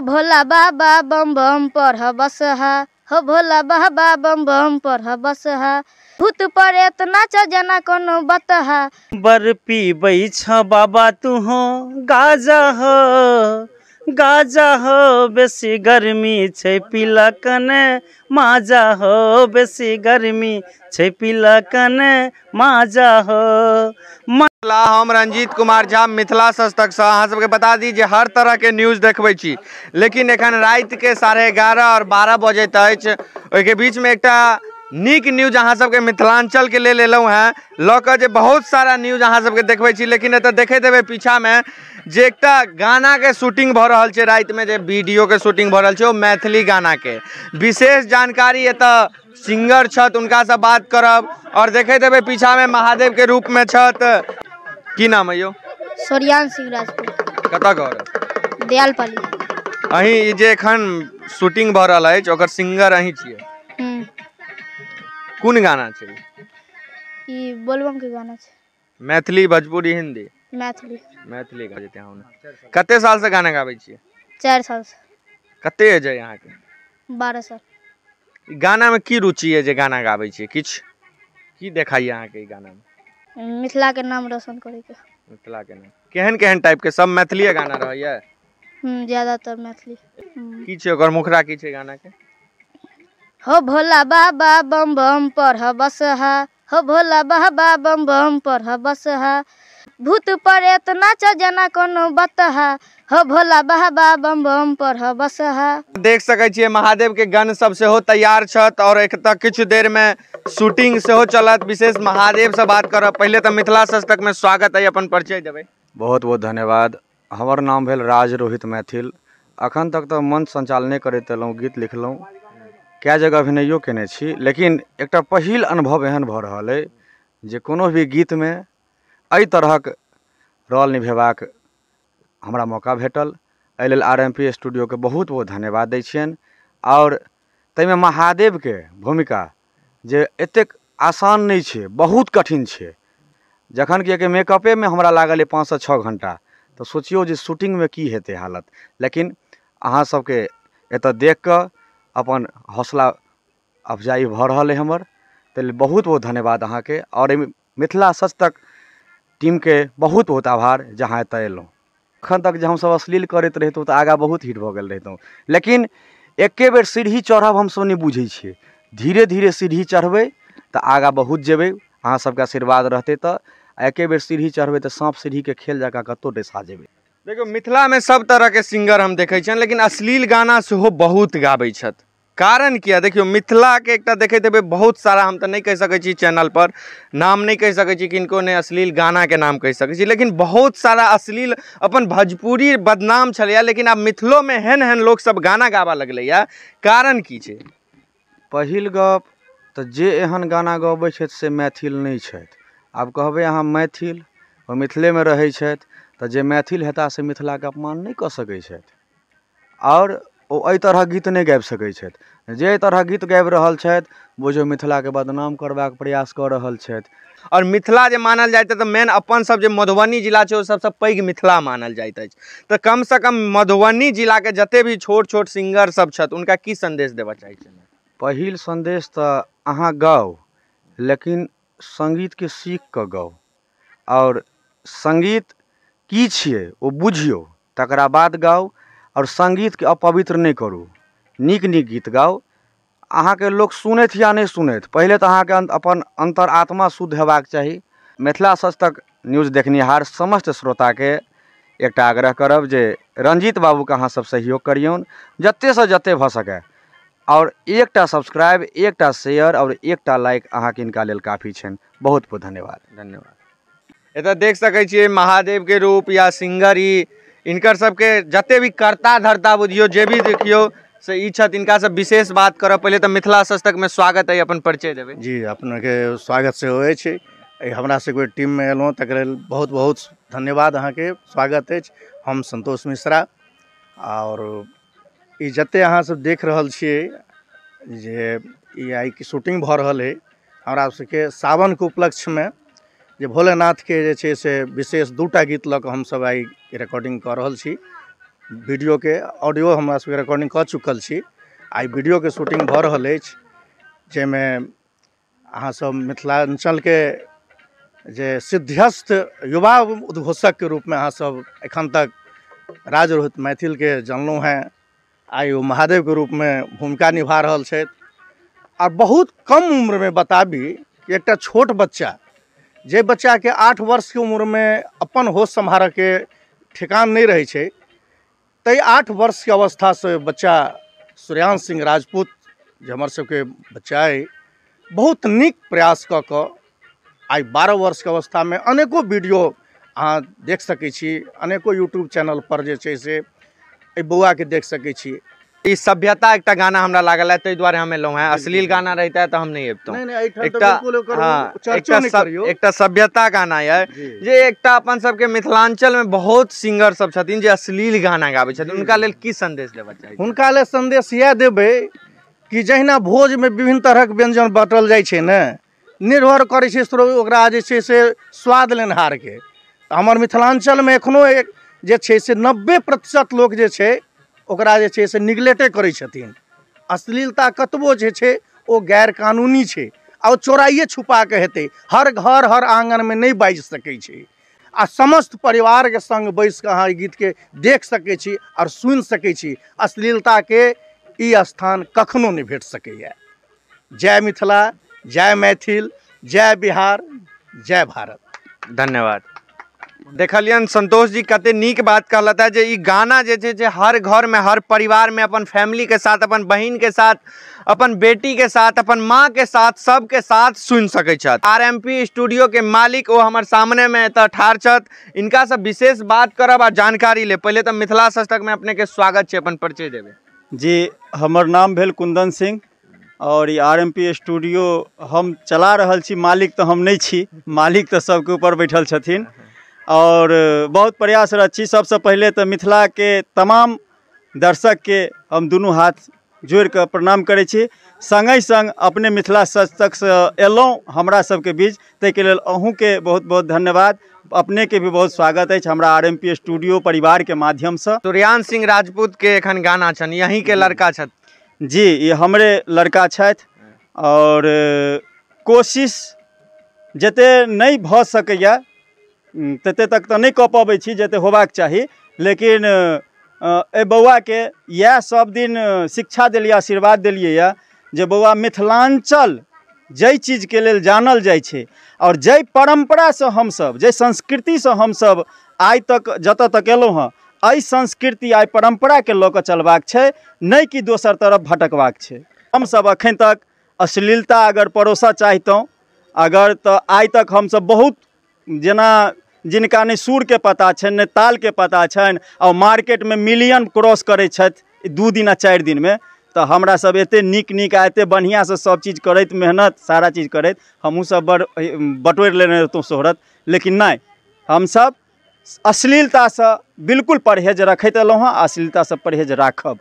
हो भोला बाबा बम बम पढ़ बसहा हो भोला बाबा बम बम पढ़ बसहा भूत पर इतना छ जना कोनो बतहा बर पीबै छ बाबा तू हो गाजा हो गाजा हो बेसी गर्मी छे पिला कने माजा हो बेसी गर्मी छे पिला कने माजा हो मिथिला हम रंजीत कुमार झा मिथिला से अहाँ सबके बता दी जे हर तरह के न्यूज देखबै छी लेकिन एखन के साढ़े ग्यारह और बारह बजे तक बीच में एक निक न्यूज अहाँ सबके मिथिलांचल के लिए हेँ है कऽ जे बहुत सारा न्यूज अहाँ सबके देखबै छी लेकिन देखे देवे पीछा में जे एक गाना के शूटिंग भ रहा है राति में जे वीडियो के शूटिंग भ रहा है मैथिली गाना के विशेष जानकारी एत सिंगर छथि हुनका से बात करब और देखे देवे पीछा में महादेव के रूप में छत की नाम है यौ सोरियान सिंह राजपूत कत घर दयालपाली अहीं जे एखन शूटिंग भ रहा है सिंगर अहीं छे कौन गाना छै ई बोलबम के गाना छै मैथिली भोजपुरी हिंदी मैथिली मैथिली गाबै छी अहाँ कते साल से गाना गाबै छियै चारि साल से कते है जे यहां के 12 साल गाना में की रुचि है जे गाना गाबै छियै किछ की देखाई यहां के गाना में मिथिला के नाम रोशन करे के मिथिला के नाम केहन केहन टाइप के सब मैथिली गाना रहय है हम हम्म, ज्यादातर मैथिली हम्म। की छै ओकर मुखरा की गाना के हो भोला बाबा बम बम पर हबसहा हो भोला बाबा बम बम पर हबसहा भूत पर इतना नाच जना कोनो बतहा हो भोला बाबा बम बम पर हो बसहा देख सके छिए महादेव के गन सब से हो तैयार छत और एक तक कुछ देर में शूटिंग से हो चलत विशेष महादेव से बात करब पहले तो मिथिला सस्तक में स्वागत है अपन परिचय देबे बहुत बहुत धन्यवाद हमर नाम भेल राज रोहित मैथिल अखन तक तो मन संचालने करैत एलहुँ गीत लिखलहुँ कए जगह अभिनयो केने छी लेकिन एक पहल अनुभव एहन भ रहा है जो कोनो भी में एहि तरहक रोल निभेबाक हमरा मौका भेटल एहि लेल आर एम पी स्टूडियो के बहुत बहुत धन्यवाद दै छियनि आओर महादेव के भूमिका जे एतेक आसान नहि छै बहुत कठिन छै जखन कि मेकअपे में हमरा लागल पाँच से छओ घण्टा तऽ सोचियौ जे में की हेतै हालत लेकिन अहाँ सबके एतय देख कऽ अपन हौसला अफजाई भऽ रहल अइ हमर लेल बहुत बहुत धन्यवाद अहाँके आओर एहिमे मिथिला सच तक टीम के बहुत बहुत आभार जहाँ एत अयलहुँ अखन तक जब हमसभ अश्लील करते रहित तो आगाँ बहुत हिट भगल गेल लेकिन एक बेर सीढ़ी चढ़ब सब नहीं बुझे छे धीरे धीरे सीढ़ी चढ़बे तो आगाँ बहुत अहाँ सबके आशीर्वाद रहते तो एक बेर सीढ़ी चढ़बे तो साँप के खेल डेसा जेबे देखो मिथिला में सब तरह के सिंगर हम देखे लेकिन अश्लील गाना सेहो बहुत गाबे छथि कारण किया मिथिला के एक देखे देवे बहुत सारा हम तो नहीं कह सकते चैनल पर नाम नहीं कह सकते छी किनको ने अश्लील के नाम कह सकते लेकिन बहुत सारा अश्लील अपन भोजपुरी बदनाम छलैए लेकिन में हेन एहन एहन सब गाना लगल है कारण की पहल गप तो जे एहन गाना गबे से मैथिल नहीं आब कहबे अहाँ मैथिल और मिथिले में रहे तऽ जे मैथिल हेता से के अपमान नहीं कह सकते और ओ अ तरह गीत नहीं गाबि सकैत छथि जे तरह गीत गाबि रहल छथि बुझियौ बदनाम करबाक प्रयास कऽ रहल छथि आओर मिथिला जे मानल जाइत अछि तऽ मेन सब जे मधुबनी जिला छै ओ सभसँ पैघ मिथिला मानल जाइत अछि तऽ कमसँ कम मधुबनी के जते भी छोट छोट सिंगरसभ छथि हुनका की सन्देश देबय चाहै छनि पहिल सन्देश तऽ अहाँ गाउ लेकिन के सीख कऽ गाउ और संगीत की छियै ओ बुझियौ तकरा बाद गाउ और संगीत के अपवित्र नहीं करू निक निक गीत गाउ अहाँके लोग सुनथि या नहि पहले तो तऽ के अं- अपन अंतर आत्मा शुद्ध हेबाक चाहिए मिथिला तक न्यूज देखनिहार समस्त श्रोता के एक आग्रह करब जे रंजीत अहाँ सब सहयोग करियौन से जतेक भ सके और एक सब्सक्राइब एक शेयर और एक लाइक अहाँ इनका लेल काफी छन बहुत बहुत धन्यवाद धन्यवाद एतय देख सकै महादेव के रूप या सिंगर ही इनकर सबके जते भी करता धरता बुझियो जे भी देखियो से इनका सब विशेष बात करब पहले तो मिथिला सस्तक में स्वागत है अपन परिचय देबै जी के स्वागत से हो हमरा कोई टीम में तकर तक बहुत बहुत धन्यवाद अहाँ के स्वागत है हम संतोष मिश्रा और जत अब अहाँसभ देख रहा छे जे आई की शूटिंग है हमारा सबके सावन के उपलक्ष्य में जे के जे से विशेष दूटा गीत लऽ कऽ हमसभ रिकॉर्डिंग कर रहल छी के ऑडियो हमरा सभके रिकॉर्डिंग कर चुकल छी वीडियो के शूटिंग भ रहल अछि सब मिथिलांचल के जे सिद्धस्त युवा में रूपमे सब एखन तक राजरोहित है आई वो महादेव ओ रूप में भूमिका निभा रहल छथि आ बहुत कम में बताबी कि एक छोट बच्चा जे के आठ वर्ष के उम्र में अपन होश सम्हारऽके के ठिकान नहीं छै ते आठ अवस्था से बच्चा सूर्यान सिंह राजपूत जो हमारे बच्चा है बहुत निक प्रयास कऽ बारह वर्ष बारह अवस्था में अनेको वीडियो अ देख सकें अनेको यूट्यूब चैनल जे छै से एहि देख सकें इस सभ्यता एक गाना हमरा लागल है ताहि द्वारे हम एलहुँ है अश्लील गाना रहता है तो हम नहीं अबितहुँ एकटा हाँ एकटा एकटा सभ्यता गाना है जे एकटा अपन सबके मिथिलांचल में बहुत सिंगर सब छथिन जे अश्लील गाना गाबै छथिन हुनका लेल की संदेश देबऽ चाही हुनका लेल संदेश यह देबै कि जहिना भोज में विभिन्न तरहक व्यंजन बाँटल जाइ छै ने निर्भर करै छै ओकरा जे छै से स्वाद के हमर मिथिलांचल में एखनो एक जे छै से नब्बे प्रतिशत लोग जे छै ओकरा कर से अश्लीलता कतबो जो गैर कानूनी गैरकानूनी आ चोराइए छुपा के हेतु हर घर हर में नहीं बाजि सकै आ समस्त के संग बैसि के अहाँ गीत के देख सकै छी और सुन सकै छी अश्लीलता ई स्थान कखनो नहीं भेट सकैए जय मिथिला जय मैथिल जय बिहार जय भारत धन्यवाद देखलियन संतोष जी कते निक बात कहलत है जे गाना जे जे हर घर में हर परिवार में अपन फैमिली के साथ अपन बहन के साथ अपन बेटी के साथ अपन माँ के साथ सबके साथ सुन सके आर एम पी स्टूडियो के मालिक वो हमारे सामने में ठार इनका सब विशेष बात करब और जानकारी ले पहले तो मिथिला सशतक में अपने के स्वागत है अपन परिचय देवे जी हमार नाम भेल कुंदन सिंह और ये आर एम पी स्टूडियो हम चला रहा मालिक तो हम नहीं छी मालिक तो सबके ऊपर बैठल छथिन और बहुत प्रयासरत छी पहले तो मिथिला के तमाम के हम दुनू हाथ जोड़ के प्रणाम करे छी संग अपने मिथिला से एलों हमरा सभके बीच लिए अहू के बहुत बहुत धन्यवाद अपने के भी बहुत स्वागत है हमारा आर एम पी स्टूडियो परिवार के माध्यम से सूर्यान सिंह राजपूत के एखन गाना यहीं के लड़का छथि जी ये हमरे लड़का छथि और कोशिश जते नहीं भ सकैए तते तक तो नहीं कह पबै जत जतेक होबाक चाही लेकिन एहि के इएह सब दिन शिक्षा दिलिए आशीर्वाद दिलिए जे बौआ जै चीज के लिए जानल परंपरा से हम सब जै संस्कृति से हम सब आज तक जत तक अयलहुँ हँ अ संस्कृति आ परंपरा के कऽ चलबाक छै नहीं कि दोसर तरफ भटकबाक हम सब अखन तक अश्लीलता अगर परोसा चाहत अगर त आज तक सब बहुत जना जिनका सुर के पता छ ताल के पता छ मार्केट में मिलियन क्रॉस करे दू दिन आ में तो हमरा सब एत निक निक आ बढ़िया से सब चीज करत मेहनत सारा चीज हम सब बड़ बटोर लेने रहो शोहरत लेकिन हम सब अश्लीलता से बिल्कुल परहेज रखैत हाँ अश्लीलता से परहेज राखब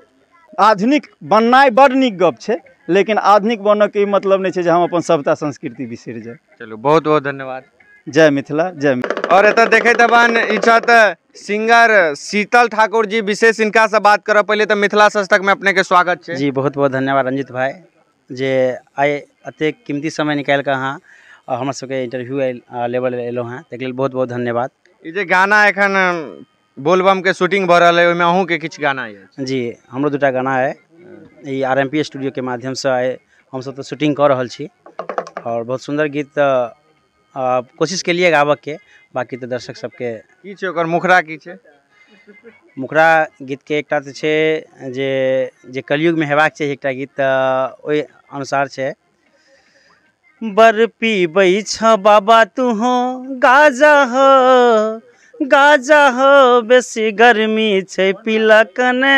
आधुनिक बनना बड़ निक गप है लेकिन आधुनिक बनने के मतलब नहीं है जे हम अपन सभटा संस्कृति बिसर जाए चलो बहुत बहुत धन्यवाद जय मिथिला जय और एत देखे बन सिंगर शीतल ठाकुर जी विशेष इनका से बात करो पहले तो मिथिला संस्थक में अपने के स्वागत है जी बहुत बहुत धन्यवाद रंजित भाई जे आई अते कीमती समय निकाल के अहाँ हमारे इंटरव्यू लेवल एलो हैं तक बहुत बहुत धन्यवाद ये गाना एखन बोलबम के शूटिंग भ रहा है के किछ गाना है जी हम दूटा गाना है ये आर एम पी स्टूडियो के माध्यम से आई हम सब तो शूटिंग कर रहा और बहुत सुंदर गीत कोशिश के लिए गावक के बाक़ी तो दर्शक सबके की ओकर मुखरा की मुखरा गीत एकटा एक छै जे जे कलयुगमे हेबाक चाहिए एकटा गीत तऽ अनुसार छै बर पीबै छ बाबा हो गाजा हो गाजा हो बेसी गर्मी छे पीला कने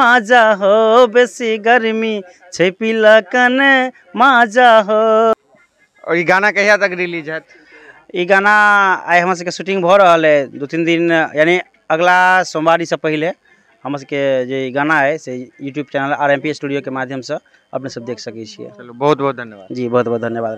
माजा हो बेसी गर्मी छे पीला कने माजा हो और ये गाना कहिया तक रिलीज है ये गाना आइ हमरा सबके शूटिंग भ रहा है दो तीन दिन यानी अगला सोमवार से पहले हम सबके जे गाना है से YouTube channel R M P studio के माध्यम से अपने सब देख सकै छियै बहुत बहुत धन्यवाद जी बहुत बहुत धन्यवाद